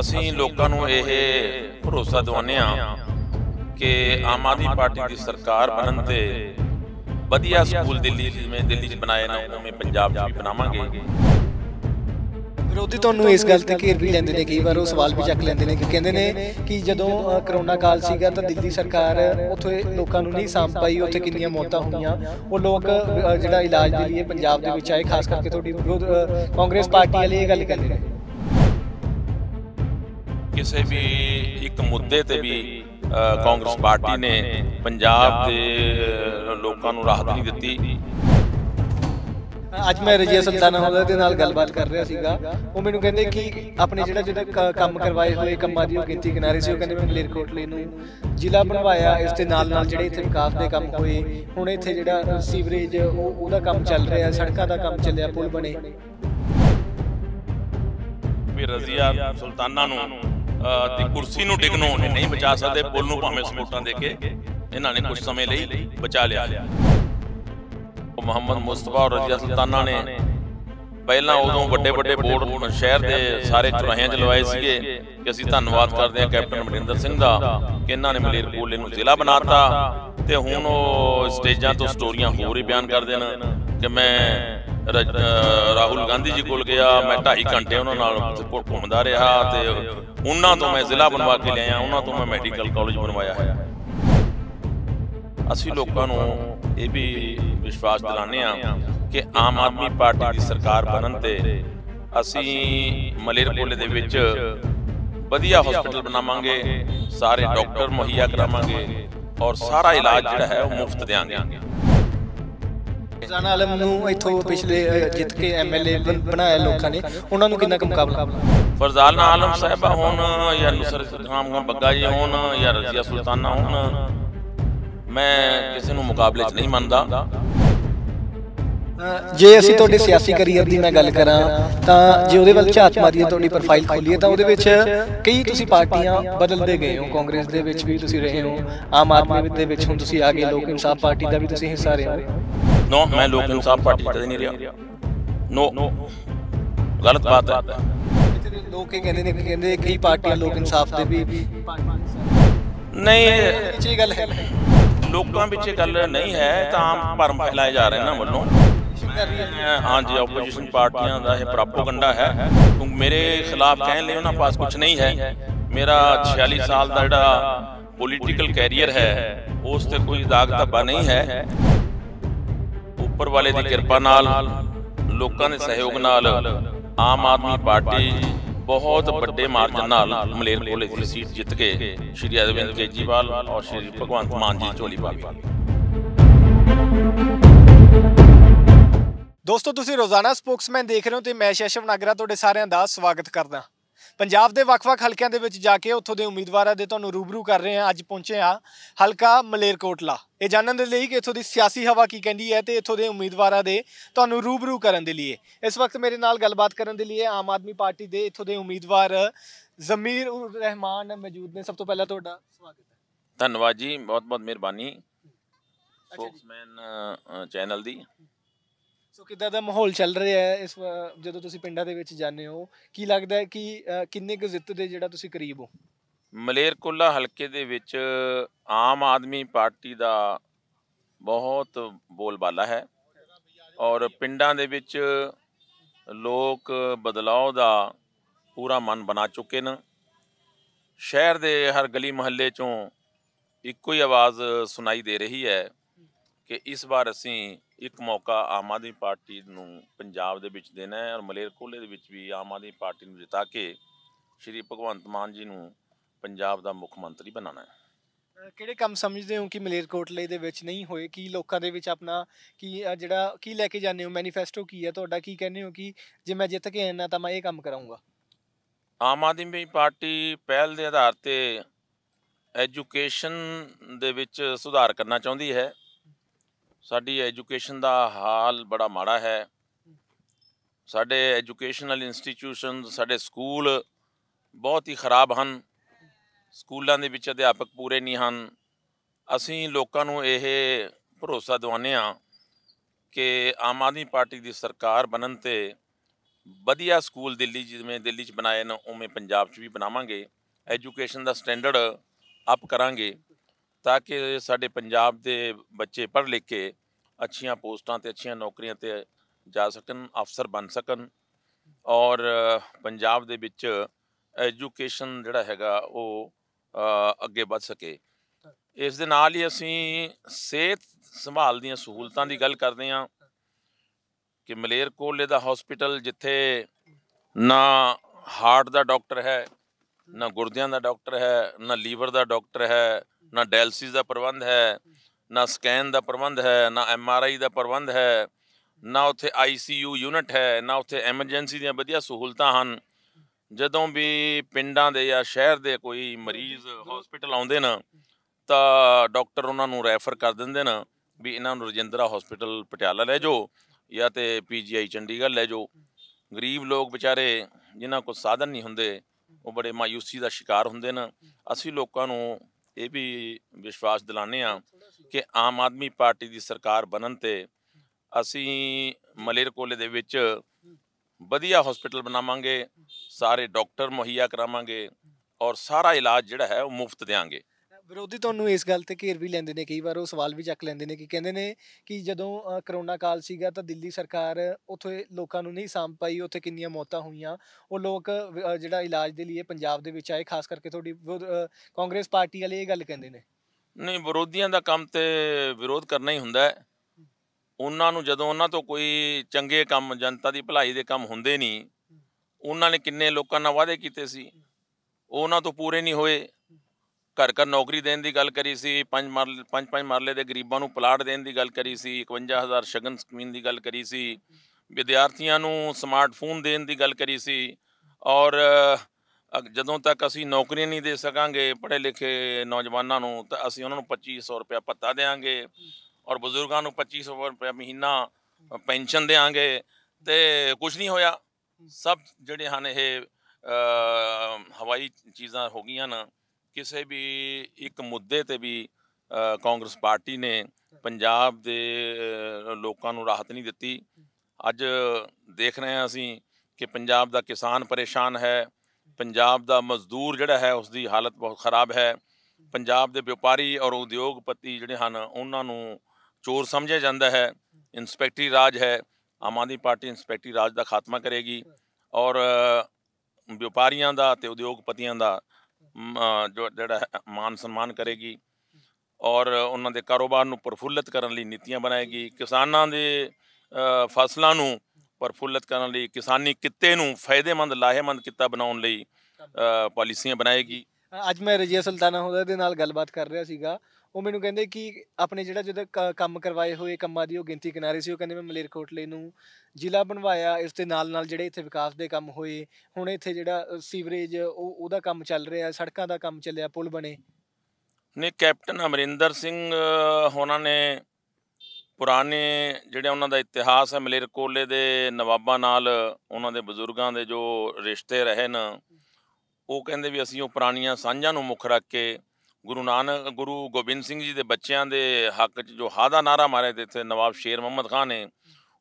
ਅਸੀਂ ਲੋਕਾਂ ਨੂੰ ਇਹ ਭਰੋਸਾ ਦਿਵਾਉਂਦੇ ਆ ਕਿ ਆਮ ਆਦਮੀ ਪਾਰਟੀ ਦੀ ਸਰਕਾਰ ਬਣਨ ਤੇ ਵਧੀਆ ਸਕੂਲ ਦਿੱਲੀ ਜਿਵੇਂ ਦਿੱਲੀ 'ਚ ਬਣਾਏ ਨੇ ਉਵੇਂ ਪੰਜਾਬ 'ਚ ਵੀ ਬਣਾਵਾਂਗੇ ਵਿਰੋਧੀ ਤੁਹਾਨੂੰ ਇਸ ਗੱਲ ਤੇ ਘੇਰ ਵੀ ਲੈਂਦੇ ਨੇ ਕਈ ਵਾਰ ਉਹ ਸਵਾਲ ਵੀ ਚੱਕ ਲੈਂਦੇ ਨੇ ਕਿ ਕਹਿੰਦੇ ਨੇ ਕਿ ਜਦੋਂ ਕਰੋਨਾ ਕਾਲ ਸੀਗਾ ਤਾਂ ਦਿੱਲੀ ਸਰਕਾਰ ਉੱਥੇ ਲੋਕਾਂ ਨੂੰ ਨਹੀਂ ਸਾਂਭ ਪਾਈ ਉੱਥੇ ਕਿੰਨੀਆਂ ਮੌਤਾਂ ਹੋਈਆਂ ਉਹ ਲੋਕ ਜਿਹੜਾ ਇਲਾਜ ਦੇ ਲਈ ਪੰਜਾਬ ਦੇ ਵਿੱਚ ਆਏ ਖਾਸ ਕਰਕੇ ਤੁਹਾਡੀ ਕਾਂਗਰਸ ਪਾਰਟੀ ਵਾਲੇ ਇਹ ਗੱਲ ਕਰਦੇ ਨੇ ਕਿਸੇ ਵੀ ਇੱਕ ਮੁੱਦੇ ਤੇ ਵੀ ਕਾਂਗਰਸ ਪਾਰਟੀ ਨੇ ਪੰਜਾਬ ਦੇ ਲੋਕਾਂ ਨੂੰ ਰਾਹਤ ਨਹੀਂ ਦਿੱਤੀ ਅੱਜ ਮੈਂ ਰਜੀਆ ਸੁਲਤਾਨਾ ਹੋਰ ਦੇ ਨਾਲ ਗੱਲਬਾਤ ਕਰ ਰਿਹਾ ਸੀਗਾ ਉਹ ਮੈਨੂੰ ਕਹਿੰਦੇ ਕਿ ਆਪਣੇ ਜਿਹੜਾ ਜਿਹੜਾ ਕੰਮ ਕਰਵਾਏ ਹੋਏ ਕੰਮਾਂ ਦੀ ਉਹ ਗਿਣਤੀ ਕਿਨਾਰੇ ਸੀ ਉਹ ਕਹਿੰਦੇ ਮੈਂ ਮਲੇਰਕੋਟਲੇ ਨੂੰ ਜ਼ਿਲ੍ਹਾ ਬਣਵਾਇਆ ਇਸ ਦੇ ਨਾਲ ਨਾਲ ਜਿਹੜੇ ਇੱਥੇ ਵਿਕਾਸ ਦੇ ਕੰਮ ਹੋਏ ਹੁਣ ਇੱਥੇ ਜਿਹੜਾ ਸੀਵਰੇਜ ਉਹ ਉਹਦਾ ਕੰਮ ਚੱਲ ਰਿਹਾ ਸੜਕਾਂ ਦਾ ਕੰਮ ਚੱਲਿਆ ਪੁਲ ਬਣੇ ਵੀ ਰਜ਼ੀਆ ਸੁਲਤਾਨਾ ਨੂੰ ਤੇ ਕੁਰਸੀ ਨੂੰ ਡਿਗਨੋਂ ਇਹ ਨਹੀਂ ਬਚਾ ਸਕਦੇ ਪੁੱਲ ਨੂੰ ਭਾਵੇਂ ਸਪੋਰਟਾਂ ਦੇ ਕੇ ਇਹਨਾਂ ਨੇ ਕੁਝ ਸਮੇਂ ਲਈ ਬਚਾ ਲਿਆ ਮੁਹੰਮਦ ਮੁਸਤਫਾ ਔਰ ਰਜ਼ੀਆ ਸੁਲਤਾਨਾ ਨੇ ਪਹਿਲਾਂ ਉਦੋਂ ਵੱਡੇ ਵੱਡੇ ਬੋਰਡ ਸ਼ਹਿਰ ਦੇ ਸਾਰੇ ਚੁਰਾਹਿਆਂ 'ਚ ਲਵਾਏ ਸੀਗੇ ਕਿ ਅਸੀਂ ਧੰਨਵਾਦ ਕਰਦੇ ਹਾਂ ਕੈਪਟਨ ਮਨਿੰਦਰ ਸਿੰਘ ਦਾ ਕਿ ਇਹਨਾਂ ਨੇ ਮਲੇਰਕੋਟਲੇ ਨੂੰ ਜ਼ਿਲ੍ਹਾ ਬਣਾਤਾ ਤੇ ਹੁਣ ਉਹ ਸਟੇਜਾਂ ਤੋਂ ਸਟੋਰੀਆਂ ਹੋਰ ਹੀ ਬਿਆਨ ਕਰਦੇ ਨੇ ਕਿ ਮੈਂ ਰਾਹੁਲ ਗਾਂਧੀ ਜੀ ਕੋਲ ਗਿਆ ਮੈਂ 2.5 ਘੰਟੇ ਉਹਨਾਂ ਨਾਲ ਘੁੰਮਦਾ ਰਿਹਾ ਤੇ ਉਹਨਾਂ ਤੋਂ ਮੈਂ ਜ਼ਿਲ੍ਹਾ ਬਣਵਾ ਕੇ ਲਿਆਇਆ ਉਹਨਾਂ ਤੋਂ ਮੈਂ ਮੈਡੀਕਲ ਕਾਲਜ ਬਣਵਾਇਆ ਹੈ ਅਸੀਂ ਲੋਕਾਂ ਨੂੰ ਇਹ ਵੀ ਵਿਸ਼ਵਾਸ ਦਿਲਾਉਂਦੇ ਆ ਕਿ ਆਮ ਆਦਮੀ ਪਾਰਟੀ ਦੀ ਸਰਕਾਰ ਬਣਨ ਤੇ ਅਸੀਂ ਮਲੇਰਕੋਲੇ ਦੇ ਵਿੱਚ ਵਧੀਆ ਹਸਪੀਟਲ ਬਣਾਵਾਂਗੇ ਸਾਰੇ ਡਾਕਟਰ ਮੁਹੱਈਆ ਕਰਾਵਾਂਗੇ ਔਰ ਸਾਰਾ ਇਲਾਜ ਜਿਹੜਾ ਹੈ ਉਹ ਮੁਫਤ ਦੇਵਾਂਗੇ ਰੋਜ਼ਾਨਾ ਆਲਮ ਨੂੰ ਇਥੋਂ ਪਿਛਲੇ ਜਿੱਤ ਕੇ ਐਮਐਲਏ ਬਣਾਇਆ ਲੋਕਾਂ ਨੇ ਉਹਨਾਂ ਨੂੰ ਕਿੰਨਾ ਕੁ ਮੁਕਾਬਲਾ ਫਰਜ਼ਾਨਾ ਆਲਮ ਸਾਹਿਬਾ ਹੋਣ ਜਾਂ ਨੁਸਰਤ ਖਾਨ ਹੋਣ ਬੱਗਾ ਜੀ ਹੋਣ ਜਾਂ ਰਜ਼ੀਆ ਸੁਲਤਾਨਾ ਹੋਣ ਮੈਂ ਕਿਸੇ ਨੂੰ ਮੁਕਾਬਲੇ 'ਚ ਨਹੀਂ ਮੰਨਦਾ ਜੇ ਅਸੀਂ ਤੁਹਾਡੇ ਸਿਆਸੀ ਕਰੀਅਰ ਦੀ ਮੈਂ ਗੱਲ ਕਰਾਂ ਤਾਂ ਜੇ ਉਹਦੇ ਵੱਲ ਝਾਤ ਮਾਰੀਏ ਤੁਹਾਡੀ ਪ੍ਰੋਫਾਈਲ ਖੋਲੀਏ ਤਾਂ ਉਹਦੇ ਵਿੱਚ ਕਈ ਤੁਸੀਂ ਪਾਰਟੀਆਂ ਬਦਲਦੇ ਗਏ ਹੋ ਕਾਂਗਰਸ ਦੇ ਵਿੱਚ ਵੀ ਤੁਸੀਂ ਰਹੇ ਹੋ ਆਮ ਆਦਮੀ ਦੇ ਵਿੱਚ ਹੁਣ ਤੁਸੀਂ ਆ ਗਏ ਲੋਕ ਇਨਸਾਫ ਪਾਰਟੀ ਦਾ ਵੀ ਤੁਸੀਂ ਹਿੱਸਾ ਰਹੇ ਹੋ ਨੋ ਮੈਂ ਲੋਕ ਇਨਸਾਫ ਪਾਰਟੀ ਤੇ ਨਹੀਂ ਰਿਹਾ ਨੋ ਗਲਤ ਬਾਤ ਹੈ ਲੋਕ ਇਹ ਕਹਿੰਦੇ ਨੇ ਕਹਿੰਦੇ ਕਈ ਪਾਰਟੀਆਂ ਲੋਕ ਇਨਸਾਫ ਦੇ ਵੀ ਨਹੀਂ ਇਹ ਗੱਲ ਹੈ ਲੋਕਾਂ ਵਿੱਚ ਇਹ ਗੱਲ ਨਹੀਂ ਹੈ ਤਾਂ ਭਰਮ ਫੈਲਾਏ ਜਾ ਰਹੇ ਨਾ ਵੱਲੋਂ ਹਾਂਜੀ ਆਪੋਜੀਸ਼ਨ ਪਾਰਟੀਆਂ ਦਾ ਇਹ ਪ੍ਰੋਪਗੈਂਡਾ ਹੈ ਮੇਰੇ ਖਿਲਾਫ ਕਹਿਣ ਲਈ ਉਹਨਾਂ ਪਾਸ ਕੁਝ ਨਹੀਂ ਹੈ ਮੇਰਾ 46 ਸਾਲ ਦਾ ਜਿਹੜਾ ਪੋਲੀਟੀਕਲ ਕੈਰੀਅਰ ਹੈ ਉਸ ਤੇ ਕੋਈ ਦਾਗ ਧੱਬਾ ਨਹੀਂ ਹੈ ਉੱਪਰ ਵਾਲੇ ਦੀ ਕਿਰਪਾ ਨਾਲ ਲੋਕਾਂ ਦੇ ਸਹਿਯੋਗ ਨਾਲ ਆਮ ਆਦਮੀ ਪਾਰਟੀ ਬਹੁਤ ਵੱਡੇ ਮਾਰਜਨ ਨਾਲ ਮਲੇਰਕੋਟਲੇ ਦੀ ਸੀਟ ਜਿੱਤ ਕੇ ਸ਼੍ਰੀ ਅਰਵਿੰਦ ਕੇਜੀਵਾਲ ਔਰ ਸ਼੍ਰੀ ਭਗਵੰਤ ਮਾਨ ਜੀ ਚੋਲੀ ਪਾ ਗਏ ਦੋਸਤੋ ਤੁਸੀਂ ਰੋਜ਼ਾਨਾ ਸਪੋਕਸਮੈਨ ਦੇਖ ਰਹੇ ਹੋ ਤੇ ਮੈਂ ਸ਼ਸ਼ਵ ਨਾਗਰਾ ਤੁਹਾਡੇ ਸਾਰਿਆਂ ਦਾ ਸਵਾਗਤ ਕਰਦਾ ਪੰਜਾਬ ਦੇ ਵੱਖ-ਵੱਖ ਹਲਕਿਆਂ ਦੇ ਵਿੱਚ ਜਾ ਕੇ ਉੱਥੋਂ ਦੇ ਉਮੀਦਵਾਰਾਂ ਦੇ ਤੁਹਾਨੂੰ ਰੂਬਰੂ ਕਰ ਰਹੇ ਹਾਂ ਅੱਜ ਪਹੁੰਚੇ ਹਾਂ ਹਲਕਾ ਮਲੇਰਕੋਟਲਾ ਇਹ ਜਾਣਨ ਦੇ ਲਈ ਕਿ ਇੱਥੋਂ ਦੀ ਸਿਆਸੀ ਹਵਾ ਕੀ ਕਹਿੰਦੀ ਹੈ ਤੇ ਇੱਥੋਂ ਦੇ ਉਮੀਦਵਾਰਾਂ ਦੇ ਤੁਹਾਨੂੰ ਰੂਬਰੂ ਕਰਨ ਦੇ ਲਈ ਇਸ ਵਕਤ ਮੇਰੇ ਨਾਲ ਗੱਲਬਾਤ ਕਰਨ ਦੇ ਲਈ ਆਮ ਆਦਮੀ ਪਾਰਟੀ ਦੇ ਇੱਥੋਂ ਦੇ ਉਮੀਦਵਾਰ ਜ਼ਮੀਰ ਉਰ ਰਹਿਮਾਨ ਮੌਜੂਦ ਨੇ ਸਭ ਤੋਂ ਪਹਿਲਾਂ ਤੁਹਾਡਾ ਸਵਾਗਤ ਹੈ ਧੰਨਵਾਦ ਜੀ ਬਹੁਤ ਬਹੁਤ ਮਿਹਰਬਾਨੀ ਸਪੋਕਸਮੈਨ ਚੈਨਲ ਦੀ ਸੋ ਕਿਦਾਂ ਦਾ ਮਾਹੌਲ ਚੱਲ ਰਿਹਾ ਹੈ ਇਸ ਜਦੋਂ ਤੁਸੀਂ ਪਿੰਡਾਂ ਦੇ ਵਿੱਚ ਜਾਂਦੇ ਹੋ ਕੀ ਲੱਗਦਾ ਹੈ ਕਿ ਕਿੰਨੇ ਕੁ ਜਿੱਤ ਦੇ ਜਿਹੜਾ ਤੁਸੀਂ ਕਰੀਬ ਹੋ ਮਲੇਰਕੋਲਾ ਹਲਕੇ ਦੇ ਵਿੱਚ ਆਮ ਆਦਮੀ ਪਾਰਟੀ ਦਾ ਬਹੁਤ ਬੋਲਬਾਲਾ ਹੈ ਔਰ ਪਿੰਡਾਂ ਦੇ ਵਿੱਚ ਲੋਕ ਬਦਲਾਅ ਦਾ ਪੂਰਾ ਮਨ ਬਣਾ ਚੁੱਕੇ ਨੇ ਸ਼ਹਿਰ ਦੇ ਹਰ ਗਲੀ ਮੁਹੱਲੇ ਚੋਂ ਇੱਕੋ ਹੀ ਆਵਾਜ਼ ਸੁਣਾਈ ਦੇ ਰਹੀ ਹੈ ਕਿ ਇਸ ਵਾਰ ਅਸੀਂ ਇੱਕ ਮੌਕਾ ਆਮ ਆਦਮੀ ਪਾਰਟੀ ਨੂੰ ਪੰਜਾਬ ਦੇ ਵਿੱਚ ਦੇਣਾ ਹੈ ਔਰ ਮਲੇਰਕੋਲੇ ਦੇ ਵਿੱਚ ਵੀ ਆਮ ਆਦਮੀ ਪਾਰਟੀ ਨੂੰ ਜਿਤਾ ਕੇ ਸ਼੍ਰੀ ਭਗਵੰਤ ਮਾਨ ਜੀ ਨੂੰ ਪੰਜਾਬ ਦਾ ਮੁੱਖ ਮੰਤਰੀ ਬਣਾਉਣਾ ਹੈ ਕਿਹੜੇ ਕੰਮ ਸਮਝਦੇ ਹੋ ਕਿ ਮਲੇਰਕੋਟਲੇ ਦੇ ਵਿੱਚ ਨਹੀਂ ਹੋਏ ਕੀ ਲੋਕਾਂ ਦੇ ਵਿੱਚ ਆਪਣਾ ਕੀ ਜਿਹੜਾ ਕੀ ਲੈ ਕੇ ਜਾਂਦੇ ਹੋ ਮੈਨੀਫੈਸਟੋ ਕੀ ਹੈ ਤੁਹਾਡਾ ਕੀ ਕਹਿੰਦੇ ਹੋ ਕਿ ਜੇ ਮੈਂ ਜਿੱਤ ਕੇ ਆਣਾ ਤਾਂ ਮੈਂ ਇਹ ਕੰਮ ਕਰਾਂਗਾ ਆਮ ਆਦਮੀ ਪਾਰਟੀ ਪਹਿਲ ਦੇ ਆਧਾਰ ਤੇ ਐਜੂਕੇਸ਼ਨ ਦੇ ਵਿੱਚ ਸੁਧਾਰ ਕਰਨਾ ਚਾਹੁੰਦੀ ਹੈ ਸਾਡੀ ਐਜੂਕੇਸ਼ਨ ਦਾ ਹਾਲ ਬੜਾ ਮਾੜਾ ਹੈ ਸਾਡੇ ਐਜੂਕੇਸ਼ਨਲ ਇੰਸਟੀਟਿਊਸ਼ਨ ਸਾਡੇ ਸਕੂਲ ਬਹੁਤ ਹੀ ਖਰਾਬ ਹਨ ਸਕੂਲਾਂ ਦੇ ਵਿੱਚ ਅਧਿਆਪਕ ਪੂਰੇ ਨਹੀਂ ਹਨ ਅਸੀਂ ਲੋਕਾਂ ਨੂੰ ਇਹ ਭਰੋਸਾ ਦਿਵਾਉਂਦੇ ਆ ਕਿ ਆਮ ਆਦਮੀ ਪਾਰਟੀ ਦੀ ਸਰਕਾਰ ਬਣਨ ਤੇ ਵਧੀਆ ਸਕੂਲ ਦਿੱਲੀ ਜਿਵੇਂ ਦਿੱਲੀ 'ਚ ਬਣਾਏ ਨੇ ਉਵੇਂ ਪੰਜਾਬ 'ਚ ਵੀ ਬਣਾਵਾਂਗੇ ਐਜੂਕੇਸ਼ਨ ਦਾ ਸਟੈਂਡਰਡ ਅਪ ਕਰਾਂਗੇ ਤਾਂ ਕਿ ਸਾਡੇ ਪੰਜਾਬ ਦੇ ਬੱਚੇ ਪੜ੍ਹ ਲਿਖ ਕੇ ਅੱਛੀਆਂ ਪੋਸਟਾਂ ਤੇ ਅੱਛੀਆਂ ਨੌਕਰੀਆਂ ਤੇ ਜਾ ਸਕਣ ਅਫਸਰ ਬਣ ਸਕਣ ਔਰ ਪੰਜਾਬ ਦੇ ਵਿੱਚ ਐਜੂਕੇਸ਼ਨ ਜਿਹੜਾ ਹੈਗਾ ਉਹ ਅੱਗੇ ਵੱਧ ਸਕੇ ਇਸ ਦੇ ਨਾਲ ਹੀ ਅਸੀਂ ਸਿਹਤ ਸੰਭਾਲ ਦੀਆਂ ਸਹੂਲਤਾਂ ਦੀ ਗੱਲ ਕਰਦੇ ਹਾਂ ਕਿ ਮਲੇਰਕੋਲੇ ਦਾ ਹਸਪੀਟਲ ਜਿੱਥੇ ਨਾ ਹਾਰਟ ਦਾ ਡਾਕਟਰ ਹੈ ਨਾ ਗੁਰਦਿਆਂ ਦਾ ਡਾਕਟਰ ਹੈ ਨਾ ਲੀਵਰ ਦਾ ਡਾਕਟਰ ਹੈ ਨਾ ਡਾਇਲਸਿਸ ਦਾ ਪ੍ਰਬੰਧ ਹੈ ਨਾ ਸਕੈਨ ਦਾ ਪ੍ਰਬੰਧ ਹੈ ਨਾ ਐਮ ਆਰ ਆਈ ਦਾ ਪ੍ਰਬੰਧ ਹੈ ਨਾ ਉੱਥੇ ਆਈ ਸੀ ਯੂ ਯੂਨਿਟ ਹੈ ਨਾ ਉੱਥੇ ਐਮਰਜੈਂਸੀ ਦੀਆਂ ਵਧੀਆ ਸਹੂਲਤਾਂ ਹਨ ਜਦੋਂ ਵੀ ਪਿੰਡਾਂ ਦੇ ਜਾਂ ਸ਼ਹਿਰ ਦੇ ਕੋਈ ਮਰੀਜ਼ ਹਸਪੀਟਲ ਆਉਂਦੇ ਨਾ ਤਾਂ ਡਾਕਟਰ ਉਹਨਾਂ ਨੂੰ ਰੈਫਰ ਕਰ ਦਿੰਦੇ ਨਾ ਵੀ ਇਹਨਾਂ ਨੂੰ ਰਜਿੰਦਰਾ ਹਸਪੀਟਲ ਪਟਿਆਲਾ ਲੈ ਜਾਓ ਜਾਂ ਤੇ ਪੀਜੀਆਈ ਚੰਡੀਗੜ੍ਹ ਲੈ ਜਾਓ ਗਰੀਬ ਲੋਕ ਵਿਚਾਰੇ ਜਿਨ੍ਹਾਂ ਕੋਲ ਸਾਧਨ ਨਹੀਂ ਹੁੰਦੇ ਉਹ ਬੜੇ ਮਾਯੂਸੀ ਦਾ ਸ਼ਿਕਾਰ ਹੁੰਦੇ ਨਾ ਅਸੀਂ ਲੋਕਾਂ ਨੂੰ ਇਹ ਵੀ ਵਿਸ਼ਵਾਸ ਦਿਲਾਨੇ ਆ ਕਿ ਆਮ ਆਦਮੀ ਪਾਰਟੀ ਦੀ ਸਰਕਾਰ ਬਣਨ ਤੇ ਅਸੀਂ ਮਲੇਰਕੋਲੇ ਦੇ ਵਿੱਚ ਵਧੀਆ ਹਸਪੀਟਲ ਬਣਾਵਾਂਗੇ ਸਾਰੇ ਡਾਕਟਰ ਮੁਹੱਈਆ ਕਰਾਵਾਂਗੇ ਔਰ ਸਾਰਾ ਇਲਾਜ ਜਿਹੜਾ ਹੈ ਉਹ ਮੁਫਤ ਦੇਵਾਂਗੇ ਵਿਰੋਧੀ ਤੁਹਾਨੂੰ ਇਸ ਗੱਲ ਤੇ ਘੇਰ ਵੀ ਲੈਂਦੇ ਨੇ ਕਈ ਵਾਰ ਉਹ ਸਵਾਲ ਵੀ ਚੱਕ ਲੈਂਦੇ ਨੇ ਕਿ ਕਹਿੰਦੇ ਨੇ ਕਿ ਜਦੋਂ ਕਰੋਨਾ ਕਾਲ ਸੀਗਾ ਤਾਂ ਦਿੱਲੀ ਸਰਕਾਰ ਉੱਥੇ ਲੋਕਾਂ ਨੂੰ ਨਹੀਂ ਸਾਂਭ ਪਾਈ ਉਥੇ ਕਿੰਨੀਆਂ ਮੌਤਾਂ ਹੋਈਆਂ ਉਹ ਲੋਕ ਜਿਹੜਾ ਇਲਾਜ ਦੇ ਲਈ ਪੰਜਾਬ ਦੇ ਵਿੱਚ ਆਏ ਖਾਸ ਕਰਕੇ ਤੁਹਾਡੀ ਕਾਂਗਰਸ ਪਾਰਟੀ ਵਾਲੇ ਇਹ ਗੱਲ ਕਹਿੰਦੇ ਨੇ ਨਹੀਂ ਵਿਰੋਧੀਆਂ ਦਾ ਕੰਮ ਤੇ ਵਿਰੋਧ ਕਰਨਾ ਹੀ ਹੁੰਦਾ ਹੈ ਉਹਨਾਂ ਨੂੰ ਜਦੋਂ ਉਹਨਾਂ ਤੋਂ ਕੋਈ ਚੰਗੇ ਕੰਮ ਜਨਤਾ ਦੀ ਭਲਾਈ ਦੇ ਕੰਮ ਹੁੰਦੇ ਨਹੀਂ ਉਹਨਾਂ ਨੇ ਕਿੰਨੇ ਲੋਕਾਂ ਨਾਲ ਵਾਅਦੇ ਕੀਤੇ ਸੀ ਉਹਨਾਂ ਤੋਂ ਪੂਰੇ ਨਹੀਂ ਹੋਏ ਘਰ ਘਰ ਨੌਕਰੀ ਦੇਣ ਦੀ ਗੱਲ ਕਰੀ ਸੀ ਪੰਜ ਮਰਲੇ ਪੰਜ ਪੰਜ ਮਰਲੇ ਦੇ ਗਰੀਬਾਂ ਨੂੰ ਪਲਾਟ ਦੇਣ ਦੀ ਗੱਲ ਕਰੀ ਸੀ 51000 ਸ਼ਗਨ ਸਕੀਮ ਦੀ ਗੱਲ ਕਰੀ ਸੀ ਵਿਦਿਆਰਥੀਆਂ ਨੂੰ ਸਮਾਰਟਫੋਨ ਦੇਣ ਦੀ ਗੱਲ ਕਰੀ ਸੀ ਔਰ ਜਦੋਂ ਤੱਕ ਅਸੀਂ ਨੌਕਰੀਆਂ ਨਹੀਂ ਦੇ ਸਕਾਂਗੇ ਪੜ੍ਹੇ ਲਿਖੇ ਨੌਜਵਾਨਾਂ ਨੂੰ ਤਾਂ ਅਸੀਂ ਉਹਨਾਂ ਨੂੰ 2500 ਰੁਪਏ ਪੱਤਾ ਦੇਾਂਗੇ ਔਰ ਬਜ਼ੁਰਗਾਂ ਨੂੰ 2500 ਰੁਪਏ ਮਹੀਨਾ ਪੈਨਸ਼ਨ ਦੇਾਂਗੇ ਤੇ ਕੁਝ ਨਹੀਂ ਹੋਇਆ ਸਭ ਜਿਹੜੇ ਹਨ ਇਹ ਹਵਾਈ ਚੀਜ਼ਾਂ ਹੋ ਗਈਆਂ ਨਾ ਕਿਸੇ ਵੀ ਇੱਕ ਮੁੱਦੇ ਤੇ ਵੀ ਕਾਂਗਰਸ ਪਾਰਟੀ ਨੇ ਪੰਜਾਬ ਦੇ ਲੋਕਾਂ ਨੂੰ ਰਾਹਤ ਨਹੀਂ ਦਿੱਤੀ ਅੱਜ ਦੇਖ ਰਹੇ ਹਾਂ ਅਸੀਂ ਕਿ ਪੰਜਾਬ ਦਾ ਕਿਸਾਨ ਪਰੇਸ਼ਾਨ ਹੈ ਪੰਜਾਬ ਦਾ ਮਜ਼ਦੂਰ ਜਿਹੜਾ ਹੈ ਉਸ ਦੀ ਹਾਲਤ ਬਹੁਤ ਖਰਾਬ ਹੈ ਪੰਜਾਬ ਦੇ ਵਪਾਰੀ ਔਰ ਉਦਯੋਗਪਤੀ ਜਿਹੜੇ ਹਨ ਉਹਨਾਂ ਨੂੰ ਚੋਰ ਸਮਝਿਆ ਜਾਂਦਾ ਹੈ ਇਨਸਪੈਕਟਰੀ ਰਾਜ ਹੈ ਆਮ ਆਦਮੀ ਪਾਰਟੀ ਇਨਸਪੈਕਟਰੀ ਰਾਜ ਦਾ ਖਾਤਮਾ ਕਰੇਗੀ ਔਰ ਵਪਾਰੀਆਂ ਦਾ ਤੇ ਉਦਯੋਗਪਤੀਆਂ ਦਾ ਜੋ ਜਿਹੜਾ ਮਾਨ ਸਨਮਾਨ ਕਰੇਗੀ ਔਰ ਉਹਨਾਂ ਦੇ ਕਾਰੋਬਾਰ ਨੂੰ ਪਰਫੁੱਲਤ ਕਰਨ ਲਈ ਨੀਤੀਆਂ ਬਣਾਏਗੀ ਕਿਸਾਨਾਂ ਦੇ ਫਸਲਾਂ ਨੂੰ ਪਰਫੁੱਲਤ ਕਰਨ ਲਈ ਕਿਸਾਨੀ ਕਿੱਤੇ ਨੂੰ ਫਾਇਦੇਮੰਦ ਲਾਹੇਮੰਦ ਕਿੱਤਾ ਬਣਾਉਣ ਲਈ ਪਾਲਿਸੀਆਂ ਬਣਾਏਗੀ ਅੱਜ ਮੈਂ ਰਜੀਆ ਸੁਲਤਾਨਾ ਹੁਦਾ ਦੇ ਨਾਲ ਗੱਲਬਾਤ ਕਰ ਰਿਹਾ ਸੀਗਾ ਉਹ ਮੈਨੂੰ ਕਹਿੰਦੇ ਕਿ ਆਪਣੇ ਜਿਹੜਾ ਜਦ ਕੰਮ ਕਰਵਾਏ ਹੋਏ ਕੰਮਾਂ ਦੀ ਉਹ ਗਿਣਤੀ ਕਿਨਾਰੇ ਸੀ ਉਹ ਕਹਿੰਦੇ ਮੈਂ ਮਲੇਰਕੋਟਲੇ ਨੂੰ ਜ਼ਿਲ੍ਹਾ ਬਣਵਾਇਆ ਇਸ ਦੇ ਨਾਲ ਨਾਲ ਜਿਹੜੇ ਇੱਥੇ ਵਿਕਾਸ ਦੇ ਕੰਮ ਹੋਏ ਹੁਣ ਇੱਥੇ ਜਿਹੜਾ ਸੀਵਰੇਜ ਉਹ ਉਹਦਾ ਕੰਮ ਚੱਲ ਰਿਹਾ ਸੜਕਾਂ ਦਾ ਕੰਮ ਚੱਲਿਆ ਪੁਲ ਬਣੇ ਨੇ ਕੈਪਟਨ ਅਮਰਿੰਦਰ ਸਿੰਘ ਅ, ਉਹਨਾਂ ਨੇ ਪੁਰਾਣੇ ਜਿਹੜੇ ਉਹਨਾਂ ਦਾ ਇਤਿਹਾਸ ਹੈ ਮਲੇਰਕੋਲੇ ਦੇ ਨਵਾਬਾਂ ਨਾਲ ਉਹਨਾਂ ਦੇ ਬਜ਼ੁਰਗਾਂ ਦੇ ਜੋ ਰਿਸ਼ਤੇ ਰਹੇ ਨੇ ਉਹ ਕਹਿੰਦੇ ਵੀ ਅਸੀਂ ਉਹ ਪੁਰਾਣੀਆਂ ਸਾਂਝਾਂ ਨੂੰ ਮੁੱਖ ਰੱਖ ਕੇ ਗੁਰੂ ਨਾਨਕ ਗੁਰੂ ਗੋਬਿੰਦ ਸਿੰਘ ਜੀ ਦੇ ਬੱਚਿਆਂ ਦੇ ਹੱਕ 'ਚ ਜੋ ਹਾਦਾ ਨਾਰਾ ਮਾਰੇ ਤੇ ਇੱਥੇ ਨਵਾਬ ਸ਼ੇਰ ਮੁਹੰਮਦ ਖਾਨ ਨੇ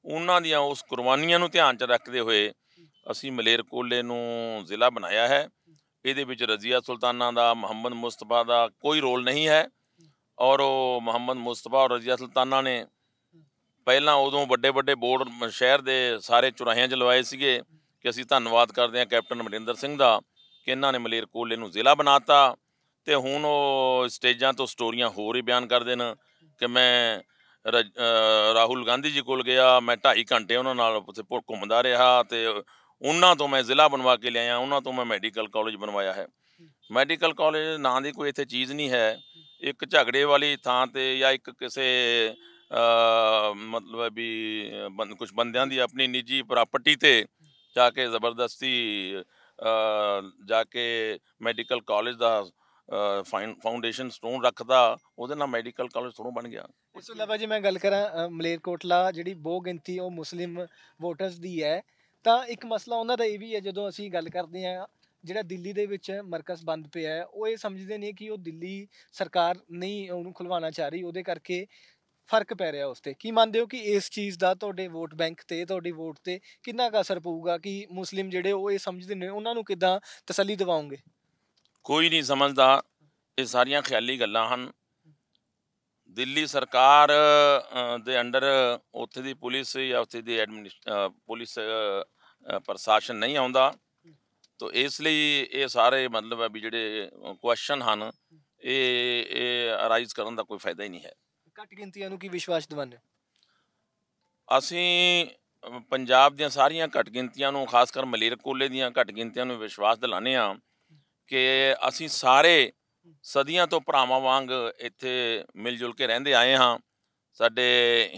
ਉਹਨਾਂ ਦੀਆਂ ਉਸ ਕੁਰਬਾਨੀਆਂ ਨੂੰ ਧਿਆਨ 'ਚ ਰੱਖਦੇ ਹੋਏ ਅਸੀਂ ਮਲੇਰਕੋਲੇ ਨੂੰ ਜ਼ਿਲ੍ਹਾ ਬਣਾਇਆ ਹੈ ਇਹਦੇ ਵਿੱਚ ਰਜ਼ੀਆ ਸੁਲਤਾਨਾ ਦਾ ਮੁਹੰਮਦ ਮੁਸਤਫਾ ਦਾ ਕੋਈ ਰੋਲ ਨਹੀਂ ਹੈ ਔਰ ਉਹ ਮੁਹੰਮਦ ਮੁਸਤਫਾ ਔਰ ਰਜ਼ੀਆ ਸੁਲਤਾਨਾ ਨੇ ਪਹਿਲਾਂ ਉਦੋਂ ਵੱਡੇ ਵੱਡੇ ਬੋਰਡ ਸ਼ਹਿਰ ਦੇ ਸਾਰੇ ਚੁਰਾਹਿਆਂ 'ਚ ਲਵਾਏ ਸੀਗੇ ਕਿ ਅਸੀਂ ਧੰਨਵਾਦ ਕਰਦੇ ਹਾਂ ਕੈਪਟਨ ਮਨਿੰਦਰ ਸਿੰਘ ਦਾ ਕਿ ਇਹਨਾਂ ਨੇ ਮਲੇਰਕੋਲੇ ਨੂੰ ਜ਼ਿਲ੍ਹਾ ਬਣਾਤਾ ਤੇ ਹੁਣ ਉਹ ਸਟੇਜਾਂ ਤੋਂ ਸਟੋਰੀਆਂ ਹੋਰ ਹੀ ਬਿਆਨ ਕਰਦੇ ਨੇ ਕਿ ਮੈਂ ਰਾਹੁਲ ਗਾਂਧੀ ਜੀ ਕੋਲ ਗਿਆ ਮੈਂ 2.5 ਘੰਟੇ ਉਹਨਾਂ ਨਾਲ ਉੱਥੇ ਘੁੰਮਦਾ ਰਿਹਾ ਤੇ ਉਹਨਾਂ ਤੋਂ ਮੈਂ ਜ਼ਿਲ੍ਹਾ ਬਣਵਾ ਕੇ ਲਿਆਇਆ ਉਹਨਾਂ ਤੋਂ ਮੈਂ ਮੈਡੀਕਲ ਕਾਲਜ ਬਣਵਾਇਆ ਹੈ ਮੈਡੀਕਲ ਕਾਲਜ ਨਾਂ ਦੀ ਕੋਈ ਇੱਥੇ ਚੀਜ਼ ਨਹੀਂ ਹੈ ਇੱਕ ਝਗੜੇ ਵਾਲੀ ਥਾਂ ਤੇ ਜਾਂ ਇੱਕ ਕਿਸੇ ਮਤਲਬ ਵੀ ਕੁਝ ਬੰਦਿਆਂ ਦੀ ਆਪਣੀ ਨਿੱਜੀ ਪ੍ਰਾਪਰਟੀ ਤੇ ਜਾ ਕੇ ਜ਼ਬਰਦਸਤੀ ਜਾ ਕੇ ਮੈਡੀਕਲ ਕਾਲਜ ਦਾ ਫਾਊਂਡੇਸ਼ਨ ਸਟੋਨ ਰੱਖਦਾ ਉਹਦੇ ਨਾਲ ਮੈਡੀਕਲ ਕਾਲਜ ਥੋੜੋਂ ਬਣ ਗਿਆ ਇਸ ਤੋਂ ਇਲਾਵਾ ਜੀ ਮੈਂ ਗੱਲ ਕਰਾਂ ਮਲੇਰਕੋਟਲਾ ਜਿਹੜੀ ਬਹੁ ਗਿਣਤੀ ਉਹ ਮੁਸਲਿਮ ਵੋਟਰਸ ਦੀ ਹੈ ਤਾਂ ਇੱਕ ਮਸਲਾ ਉਹਨਾਂ ਦਾ ਇਹ ਵੀ ਹੈ ਜਦੋਂ ਅਸੀਂ ਗੱਲ ਕਰਦੇ ਹਾਂ ਜਿਹੜਾ ਦਿੱਲੀ ਦੇ ਵਿੱਚ ਮਰਕਸ ਬੰਦ ਪਿਆ ਹੈ ਉਹ ਇਹ ਸਮਝਦੇ ਨੇ ਕਿ ਉਹ ਦਿੱਲੀ ਸਰਕਾਰ ਨਹੀਂ ਉਹਨੂੰ ਖੁਲਵਾਉਣਾ ਚਾਹ ਰਹੀ ਉਹਦੇ ਕਰਕੇ ਫਰਕ ਪੈ ਰਿਹਾ ਉਸ ਤੇ ਕੀ ਮੰਨਦੇ ਹੋ ਕਿ ਇਸ ਚੀਜ਼ ਦਾ ਤੁਹਾਡੇ ਵੋਟ ਬੈਂਕ ਤੇ ਤੁਹਾਡੀ ਵੋਟ ਤੇ ਕਿੰਨਾ ਅਸਰ ਪਊਗਾ ਕਿ ਮੁਸਲਿਮ ਜਿਹੜੇ ਉਹ ਇਹ ਸਮਝਦੇ ਨੇ ਉਹਨਾਂ ਨੂੰ ਕਿਦਾਂ ਤਸੱਲੀ ਦਿਵਾਉਂਗੇ ਕੋਈ ਨਹੀਂ ਸਮਝਦਾ ਇਹ ਸਾਰੀਆਂ ਖਿਆਲੀ ਗੱਲਾਂ ਹਨ ਦਿੱਲੀ ਸਰਕਾਰ ਦੇ ਅੰਡਰ ਉੱਥੇ ਦੀ ਪੁਲਿਸ ਜਾਂ ਉੱਥੇ ਦੀ ਪੁਲਿਸ ਪ੍ਰਸ਼ਾਸਨ ਨਹੀਂ ਆਉਂਦਾ ਤੋ ਇਸ ਲਈ ਇਹ ਸਾਰੇ ਮਤਲਬ ਹੈ ਵੀ ਜਿਹੜੇ ਕੁਐਸਚਨ ਹਨ ਇਹ ਇਹ ਅਰਾਈਜ਼ ਕਰਨ ਦਾ ਕੋਈ ਫਾਇਦਾ ਹੀ ਨਹੀਂ ਹੈ ਘੱਟ ਗਿਣਤੀਆਂ ਨੂੰ ਕੀ ਵਿਸ਼ਵਾਸ ਦਿਵਾਉਂਦੇ ਅਸੀਂ ਪੰਜਾਬ ਦੀਆਂ ਸਾਰੀਆਂ ਘੱਟ ਗਿਣਤੀਆਂ ਨੂੰ ਖਾਸ ਕਰ ਮਲੇਰਕੋਲੇ ਦੀਆਂ ਘੱਟ ਗਿਣਤੀਆਂ ਨੂੰ ਵਿਸ਼ਵਾਸ ਦਿਲਾਣੇ ਆ ਕਿ ਅਸੀਂ ਸਾਰੇ ਸਦੀਆਂ ਤੋਂ ਭਰਾਵਾਂ ਵਾਂਗ ਇੱਥੇ ਮਿਲ ਜੁਲ ਕੇ ਰਹਿੰਦੇ ਆਏ ਹਾਂ ਸਾਡੇ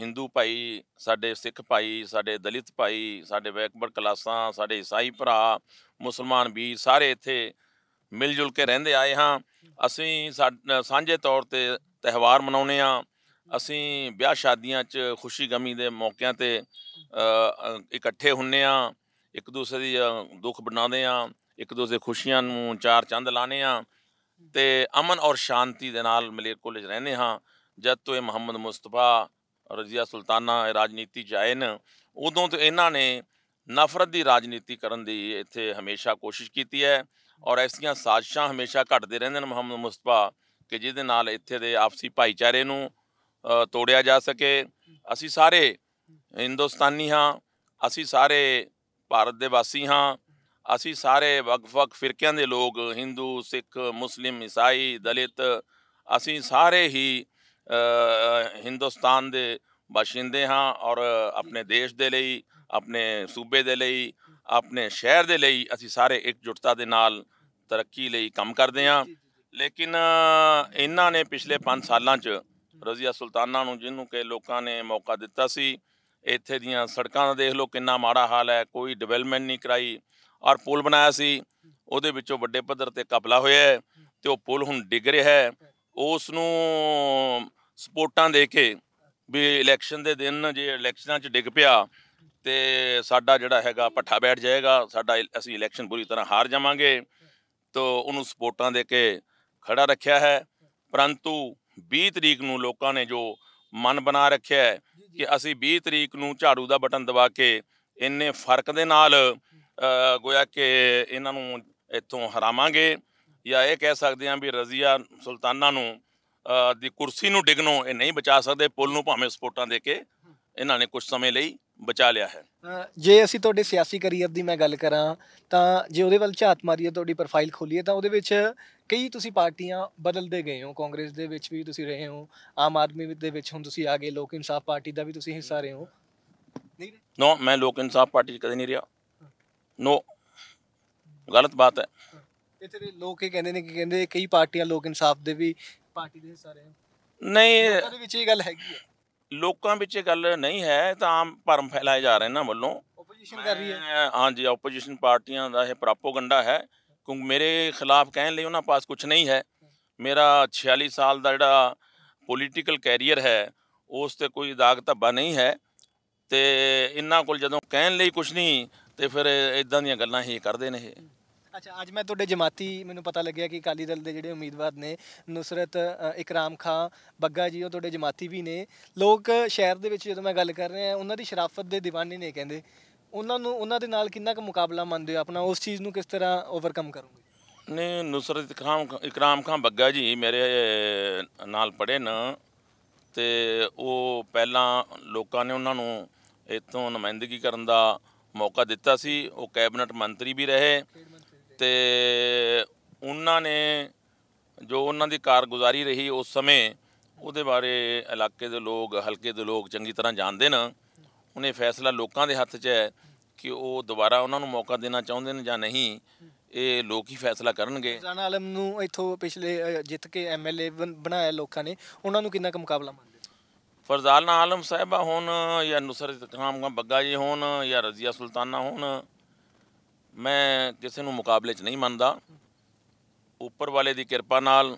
Hindu ਭਾਈ ਸਾਡੇ ਸਿੱਖ ਭਾਈ ਸਾਡੇ ਦਲਿਤ ਭਾਈ ਸਾਡੇ ਵੈਕਬਰ ਕਲਾਸਾਂ ਸਾਡੇ ਈਸਾਈ ਭਰਾ ਮੁਸਲਮਾਨ ਵੀ ਸਾਰੇ ਇੱਥੇ ਮਿਲ ਜੁਲ ਕੇ ਰਹਿੰਦੇ ਆਏ ਹਾਂ ਅਸੀਂ ਸਾਂਝੇ ਤੌਰ ਤੇ ਤਿਹਵਾਰ ਮਨਾਉਨੇ ਆ ਅਸੀਂ ਵਿਆਹ ਸ਼ਾਦੀਆਂ 'ਚ ਖੁਸ਼ੀ ਗਮੀ ਦੇ ਮੌਕਿਆਂ ਤੇ ਇਕੱਠੇ ਹੁੰਨੇ ਆ ਇੱਕ ਦੂਸਰੇ ਦੀ ਦੁੱਖ ਬਣਾਉਂਦੇ ਆ ਇੱਕ ਦੂਜੇ ਖੁਸ਼ੀਆਂ ਨੂੰ ਚਾਰ ਚੰਦ ਲਾਣੇ ਆ ਤੇ ਅਮਨ ਔਰ ਸ਼ਾਂਤੀ ਦੇ ਨਾਲ ਮਲੇਰ ਕੋਲੇਜ ਰਹਿੰਦੇ ਹਾਂ ਜਦ ਤੋਂ ਇਹ ਮੁਹੰਮਦ ਮੁਸਤਫਾ ਰਜ਼ੀਆ ਸੁਲਤਾਨਾ ਰਾਜਨੀਤੀ ਚ ਆਏ ਨੇ ਉਦੋਂ ਤੋਂ ਇਹਨਾਂ ਨੇ ਨਫ਼ਰਤ ਦੀ ਰਾਜਨੀਤੀ ਕਰਨ ਦੀ ਇੱਥੇ ਹਮੇਸ਼ਾ ਕੋਸ਼ਿਸ਼ ਕੀਤੀ ਹੈ ਔਰ ਐਸੀਆਂ ਸਾਜ਼ਿਸ਼ਾਂ ਹਮੇਸ਼ਾ ਘਟਦੇ ਰਹਿੰਦੇ ਨੇ ਮੁਹੰਮਦ ਮੁਸਤਫਾ ਕਿ ਜਿਹਦੇ ਨਾਲ ਇੱਥੇ ਦੇ ਆਪਸੀ ਭਾਈਚਾਰੇ ਨੂੰ ਤੋੜਿਆ ਜਾ ਸਕੇ ਅਸੀਂ ਸਾਰੇ ਹਿੰਦੁਸਤਾਨੀ ਹਾਂ ਅਸੀਂ ਸਾਰੇ ਭਾਰਤ ਦੇ ਵਾਸੀ ਹਾਂ ਅਸੀਂ ਸਾਰੇ ਵੱਖ-ਵੱਖ ਫਿਰਕਿਆਂ ਦੇ ਲੋਕ Hindu ਸਿੱਖ Muslim Isai ਦਲਿਤ ਅਸੀਂ ਸਾਰੇ ਹੀ ਹਿੰਦੁਸਤਾਨ ਦੇ ਬਾਸ਼ਿੰਦੇ ਹਾਂ ਔਰ ਆਪਣੇ ਦੇਸ਼ ਦੇ ਲਈ ਆਪਣੇ ਸੂਬੇ ਦੇ ਲਈ ਆਪਣੇ ਸ਼ਹਿਰ ਦੇ ਲਈ ਅਸੀਂ ਸਾਰੇ ਇੱਕ ਜੁਟਤਾ ਦੇ ਨਾਲ ਤਰੱਕੀ ਲਈ ਕੰਮ ਕਰਦੇ ਹਾਂ ਲੇਕਿਨ ਇਹਨਾਂ ਨੇ ਪਿਛਲੇ 5 ਸਾਲਾਂ 'ਚ ਰਜ਼ੀਆ ਸੁਲਤਾਨਾ ਨੂੰ ਜਿਹਨੂੰ ਕਿ ਲੋਕਾਂ ਨੇ ਮੌਕਾ ਦਿੱਤਾ ਸੀ ਇੱਥੇ ਦੀਆਂ ਸੜਕਾਂ ਦਾ ਦੇਖ ਲਓ ਕਿੰਨਾ ਮਾੜਾ ਹਾਲ ਹੈ ਕੋਈ ਡਿਵੈਲਪਮੈਂਟ ਨਹੀਂ ਕਰਾਈ ਔਰ ਪੁਲ ਬਣਾਇਆ ਸੀ ਉਹਦੇ ਵਿੱਚੋਂ ਵੱਡੇ ਪੱਧਰ ਤੇ ਕਪਲਾ ਹੋਇਆ ਹੈ ਤੇ ਉਹ ਪੁਲ ਹੁਣ ਡਿੱਗ ਰਿਹਾ ਹੈ ਉਸ ਨੂੰ ਸਪੋਰਟਾਂ ਦੇ ਕੇ ਵੀ ਇਲੈਕਸ਼ਨ ਦੇ ਦਿਨ ਜੇ ਇਲੈਕਸ਼ਨਾਂ 'ਚ ਡਿੱਗ ਪਿਆ ਤੇ ਸਾਡਾ ਜਿਹੜਾ ਹੈਗਾ ਪੱਠਾ ਬੈਠ ਜਾਏਗਾ ਸਾਡਾ ਅਸੀਂ ਇਲੈਕਸ਼ਨ ਪੂਰੀ ਤਰ੍ਹਾਂ ਹਾਰ ਜਾਵਾਂਗੇ ਤੋ ਉਹਨੂੰ ਸਪੋਰਟਾਂ ਦੇ ਕੇ ਖੜਾ ਰੱਖਿਆ ਹੈ ਪਰੰਤੂ 20 ਤਰੀਕ ਨੂੰ ਲੋਕਾਂ ਨੇ ਜੋ ਮਨ ਬਣਾ ਰੱਖਿਆ ਹੈ ਕਿ ਅਸੀਂ 20 ਤਰੀਕ ਨੂੰ ਝਾੜੂ ਦਾ ਬਟਨ ਦਬਾ ਕੇ ਇੰਨੇ ਫਰਕ ਦੇ ਨਾਲ گویا ਕਿ ਇਹਨਾਂ ਨੂੰ ਇੱਥੋਂ ਹਰਾਵਾਂਗੇ ਜਾਂ ਇਹ ਕਹਿ ਸਕਦੇ ਆਂ ਵੀ ਰਜ਼ੀਆ ਸੁਲਤਾਨਾ ਨੂੰ ਦੀ ਕੁਰਸੀ ਨੂੰ ਡਿਗਨੋਂ ਇਹ ਨਹੀਂ ਬਚਾ ਸਕਦੇ ਪੁੱਲ ਨੂੰ ਭਾਵੇਂ ਸਪੋਰਟਾਂ ਦੇ ਕੇ ਇਹਨਾਂ ਨੇ ਕੁਝ ਸਮੇਂ ਲਈ ਬਚਾ ਲਿਆ ਹੈ ਜੇ ਅਸੀਂ ਤੁਹਾਡੇ ਸਿਆਸੀ ਕੈਰੀਅਰ ਦੀ ਮੈਂ ਗੱਲ ਕਰਾਂ ਤਾਂ ਜੇ ਉਹਦੇ ਵੱਲ ਝਾਤ ਮਾਰੀਏ ਤੁਹਾਡੀ ਪ੍ਰੋਫਾਈਲ ਖੋਲੀਏ ਤਾਂ ਉਹਦੇ ਵਿੱਚ ਕਈ ਤੁਸੀਂ ਪਾਰਟੀਆਂ ਬਦਲਦੇ ਗਏ ਹੋ ਕਾਂਗਰਸ ਦੇ ਵਿੱਚ ਵੀ ਤੁਸੀਂ ਰਹੇ ਹੋ ਆਮ ਆਦਮੀ ਦੇ ਵਿੱਚ ਹੁਣ ਤੁਸੀਂ ਆ ਗਏ ਲੋਕ ਇਨਸਾਫ ਪਾਰਟੀ ਦਾ ਵੀ ਤੁਸੀਂ ਹਿੱਸਾ ਰਹੇ ਹੋ ਨਹੀਂ ਨਾ ਮੈਂ ਲੋਕ ਇਨਸਾਫ ਪਾਰਟੀ 'ਚ ਕਦੇ ਨਹੀਂ ਰਿਹਾ ਨੋ ਗਲਤ ਬਾਤ ਹੈ ਇੱਥੇ ਦੇ ਲੋਕ ਇਹ ਕਹਿੰਦੇ ਨੇ ਕਿ ਕਹਿੰਦੇ ਕਈ ਪਾਰਟੀਆਂ ਲੋਕ ਇਨਸਾਫ ਦੇ ਵੀ ਪਾਰਟੀ ਦੇ ਸਾਰੇ ਨਹੀਂ ਲੋਕਾਂ ਦੇ ਵਿੱਚ ਇਹ ਗੱਲ ਹੈਗੀ ਹੈ ਲੋਕਾਂ ਵਿੱਚ ਇਹ ਗੱਲ ਨਹੀਂ ਹੈ ਤਾਂ ਆਮ ਭਰਮ ਫੈਲਾਏ ਜਾ ਰਹੇ ਨਾ ਵੱਲੋਂ ਆਪੋਜੀਸ਼ਨ ਕਰ ਰਹੀ ਹੈ ਹਾਂਜੀ ਆਪੋਜੀਸ਼ਨ ਪਾਰਟੀਆਂ ਦਾ ਇਹ ਪ੍ਰੋਪਗੈਂਡਾ ਹੈ ਕਿਉਂਕਿ ਮੇਰੇ ਖਿਲਾਫ ਕਹਿਣ ਲਈ ਉਹਨਾਂ ਪਾਸ ਕੁਝ ਨਹੀਂ ਹੈ ਮੇਰਾ 46 ਸਾਲ ਦਾ ਜਿਹੜਾ ਪੋਲੀਟੀਕਲ ਕੈਰੀਅਰ ਹੈ ਉਸ ਤੇ ਕੋਈ ਦਾਗ ਧੱਬਾ ਨਹੀਂ ਹੈ ਤੇ ਇਹਨਾਂ ਕੋਲ ਜਦੋਂ ਕਹਿਣ ਲਈ ਕੁਝ ਨਹੀਂ ਤੇ ਫਿਰ ਇਦਾਂ ਦੀਆਂ ਗੱਲਾਂ ਹੀ ਕਰਦੇ ਨੇ ਇਹ ਅੱਛਾ ਅੱਜ ਮੈਂ ਤੁਹਾਡੇ ਜਮਾਤੀ ਮੈਨੂੰ ਪਤਾ ਲੱਗਿਆ ਕਿ ਕਾਲੀ ਦਲ ਦੇ ਜਿਹੜੇ ਉਮੀਦਵਾਰ ਨੇ ਨੁਸਰਤ ਇਕਰਾਮ ਖਾਨ ਬੱਗਾ ਜੀ ਉਹ ਤੁਹਾਡੇ ਜਮਾਤੀ ਵੀ ਨੇ ਲੋਕ ਸ਼ਹਿਰ ਦੇ ਵਿੱਚ ਜਦੋਂ ਮੈਂ ਗੱਲ ਕਰ ਰਿਹਾ ਉਹਨਾਂ ਦੀ ਸ਼ਰਾਫਤ ਦੇ دیਵਾਨੇ ਨੇ ਕਹਿੰਦੇ ਉਹਨਾਂ ਨੂੰ ਉਹਨਾਂ ਦੇ ਨਾਲ ਕਿੰਨਾ ਕੁ ਮੁਕਾਬਲਾ ਮੰਨਦੇ ਹੋ ਆਪਣਾ ਉਸ ਚੀਜ਼ ਨੂੰ ਕਿਸ ਤਰ੍ਹਾਂ ਓਵਰਕਮ ਕਰੋਗੇ ਨੇ ਨੁਸਰਤ ਇਕਰਾਮ ਇਕਰਾਮ ਖਾਨ ਬੱਗਾ ਜੀ ਮੇਰੇ ਨਾਲ ਪੜੇ ਨਾ ਤੇ ਉਹ ਪਹਿਲਾਂ ਲੋਕਾਂ ਨੇ ਉਹਨਾਂ ਨੂੰ ਇਤੋਂ ਨਮਾਇੰਦਗੀ ਕਰਨ ਦਾ ਮੌਕਾ ਦਿੱਤਾ ਸੀ ਉਹ ਕੈਬਨਟ ਮੰਤਰੀ ਵੀ ਰਹੇ ਤੇ ਉਹਨਾਂ ਨੇ ਜੋ ਉਹਨਾਂ ਦੀ ਕਾਰਗੁਜ਼ਾਰੀ ਰਹੀ ਉਸ ਸਮੇਂ ਉਹਦੇ ਬਾਰੇ ਇਲਾਕੇ ਦੇ ਲੋਕ ਹਲਕੇ ਦੇ ਲੋਕ ਚੰਗੀ ਤਰ੍ਹਾਂ ਜਾਣਦੇ ਨੇ ਉਹਨੇ ਫੈਸਲਾ ਲੋਕਾਂ ਦੇ ਹੱਥ 'ਚ ਹੈ ਕਿ ਉਹ ਦੁਬਾਰਾ ਉਹਨਾਂ ਨੂੰ ਮੌਕਾ ਦੇਣਾ ਚਾਹੁੰਦੇ ਨੇ ਜਾਂ ਨਹੀਂ ਇਹ ਲੋਕ ਹੀ ਫੈਸਲਾ ਕਰਨਗੇ ਜਾਨਾ ਆਲਮ ਨੂੰ ਇੱਥੋਂ ਪਿਛਲੇ ਜਿੱਤ ਕੇ ਐਮਐਲਏ ਬਣਾਇਆ ਲੋਕਾਂ ਨੇ ਉਹਨਾਂ ਨੂੰ ਕਿੰਨਾ ਕੁ ਮੁਕਾਬਲਾ ਮੰਨਦੇ ਫਰਜ਼ਾਨਾ ਆਲਮ ਸਾਹਿਬਾ ਹੋਣ ਜਾਂ ਨੁਸਰਤ ਇਕਰਾਮ ਬੱਗਾ ਜੀ ਹੋਣ ਜਾਂ ਰਜ਼ੀਆ ਸੁਲਤਾਨਾ ਹੋਣ ਮੈਂ ਕਿਸੇ ਨੂੰ ਮੁਕਾਬਲੇ 'ਚ ਨਹੀਂ ਮੰਨਦਾ ਉੱਪਰ ਵਾਲੇ ਦੀ ਕਿਰਪਾ ਨਾਲ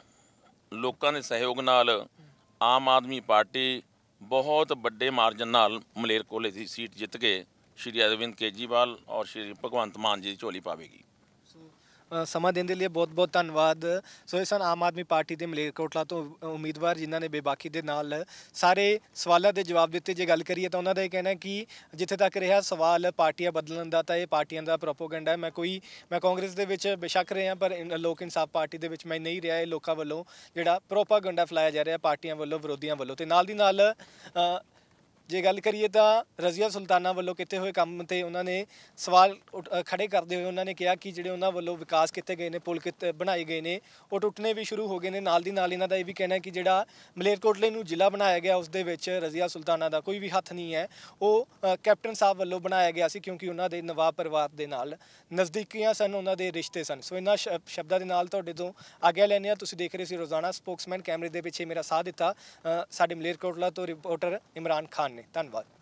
ਲੋਕਾਂ ਦੇ ਸਹਿਯੋਗ ਨਾਲ ਆਮ ਆਦਮੀ ਪਾਰਟੀ ਬਹੁਤ ਵੱਡੇ ਮਾਰਜਨ ਨਾਲ ਮਲੇਰ ਕੋਲੇ ਦੀ ਸੀਟ ਜਿੱਤ ਕੇ ਸ਼੍ਰੀ ਅਰਵਿੰਦ ਕੇਜੀਵਾਲ ਔਰ ਸ਼੍ਰੀ ਭਗਵੰਤ ਮਾਨ ਜੀ ਦੀ ਝੋਲੀ ਪਾਵੇਗੀ ਸਮਾਂ ਦੇਣ ਦੇ ਲਈ ਬਹੁਤ ਬਹੁਤ ਧੰਨਵਾਦ ਸੋ ਇਸਨ ਆਮ ਆਦਮੀ ਪਾਰਟੀ ਦੇ ਮਲੇਰਕੋਟਲਾ ਤੋਂ ਉਮੀਦਵਾਰ ਜਿਨ੍ਹਾਂ ਨੇ ਬੇਬਾਕੀ ਦੇ ਨਾਲ ਸਾਰੇ ਸਵਾਲਾਂ ਦੇ ਜਵਾਬ ਦਿੱਤੇ ਜੇ ਗੱਲ ਕਰੀਏ ਤਾਂ ਉਹਨਾਂ ਦਾ ਇਹ ਕਹਿਣਾ ਕਿ ਜਿੱਥੇ ਤੱਕ ਰਿਹਾ ਸਵਾਲ ਪਾਰਟੀਆਂ ਬਦਲਣ ਦਾ ਤਾਂ ਇਹ ਪਾਰਟੀਆਂ ਦਾ ਪ੍ਰੋਪਗੈਂਡਾ ਹੈ ਮੈਂ ਕੋਈ ਮੈਂ ਕਾਂਗਰਸ ਦੇ ਵਿੱਚ ਬੇਸ਼ੱਕ ਰਿਹਾ ਪਰ ਲੋਕ ਇਨਸਾਫ ਪਾਰਟੀ ਦੇ ਵਿੱਚ ਮੈਂ ਨਹੀਂ ਰਿਹਾ ਇਹ ਲੋਕਾਂ ਵੱਲੋਂ ਜਿਹੜਾ ਪ੍ਰੋਪਗੈਂਡਾ ਫਲਾਇਆ ਜਾ ਰਿਹਾ ਪਾਰਟੀਆਂ ਵੱਲੋਂ ਵਿਰੋਧੀਆਂ ਵੱਲੋਂ ਤੇ ਨਾਲ ਦੀ ਨਾਲ ਜੇ ਗੱਲ ਕਰੀਏ ਤਾਂ ਰਜ਼ੀਆ ਸੁਲਤਾਨਾ ਵੱਲੋਂ ਕਿਤੇ ਹੋਏ ਕੰਮ ਤੇ ਉਹਨਾਂ ਨੇ ਸਵਾਲ ਖੜੇ ਕਰਦੇ ਹੋਏ ਉਹਨਾਂ ਨੇ ਕਿਹਾ ਕਿ ਜਿਹੜੇ ਉਹਨਾਂ ਵੱਲੋਂ ਵਿਕਾਸ ਕਿਤੇ ਗਏ ਨੇ ਪੁਲ ਕਿਤੇ ਬਣਾਏ ਗਏ ਨੇ ਉਹ ਟੁੱਟਨੇ ਵੀ ਸ਼ੁਰੂ ਹੋ ਗਏ ਨੇ ਨਾਲ ਦੀ ਨਾਲ ਇਹਨਾਂ ਦਾ ਇਹ ਵੀ ਕਹਿਣਾ ਕਿ ਜਿਹੜਾ ਮਲੇਰਕੋਟਲੇ ਨੂੰ ਜ਼ਿਲ੍ਹਾ ਬਣਾਇਆ ਗਿਆ ਉਸ ਦੇ ਵਿੱਚ ਰਜ਼ੀਆ ਸੁਲਤਾਨਾ ਦਾ ਕੋਈ ਵੀ ਹੱਥ ਨਹੀਂ ਹੈ ਉਹ ਕੈਪਟਨ ਸਾਹਿਬ ਵੱਲੋਂ ਬਣਾਇਆ ਗਿਆ ਸੀ ਕਿਉਂਕਿ ਉਹਨਾਂ ਦੇ ਨਵਾਬ ਪਰਿਵਾਰ ਦੇ ਨਾਲ ਨਜ਼ਦੀਕੀਆਂ ਸਨ ਉਹਨਾਂ ਦੇ ਰਿਸ਼ਤੇ ਸਨ ਸੋ ਇਹਨਾਂ ਸ਼ਬਦਾਂ ਦੇ ਨਾਲ ਤੁਹਾਡੇ ਤੋਂ ਅੱਗੇ ਲੈਣੇ ਆ ਤੁਸੀਂ ਦੇਖ ਰਹੇ ਸੀ ਰੋਜ਼ਾਨਾ ਸਪੋਕਸਮੈਨ ਕੈਮਰੇ ਦੇ ਪਿੱਛੇ ਮੇਰਾ ਸਾਥ ਦਿੱਤਾ ਸਾਡੇ ਮਲੇਰਕੋਟਲਾ ਤੋਂ reporter Imran Khan Done, Dunlop.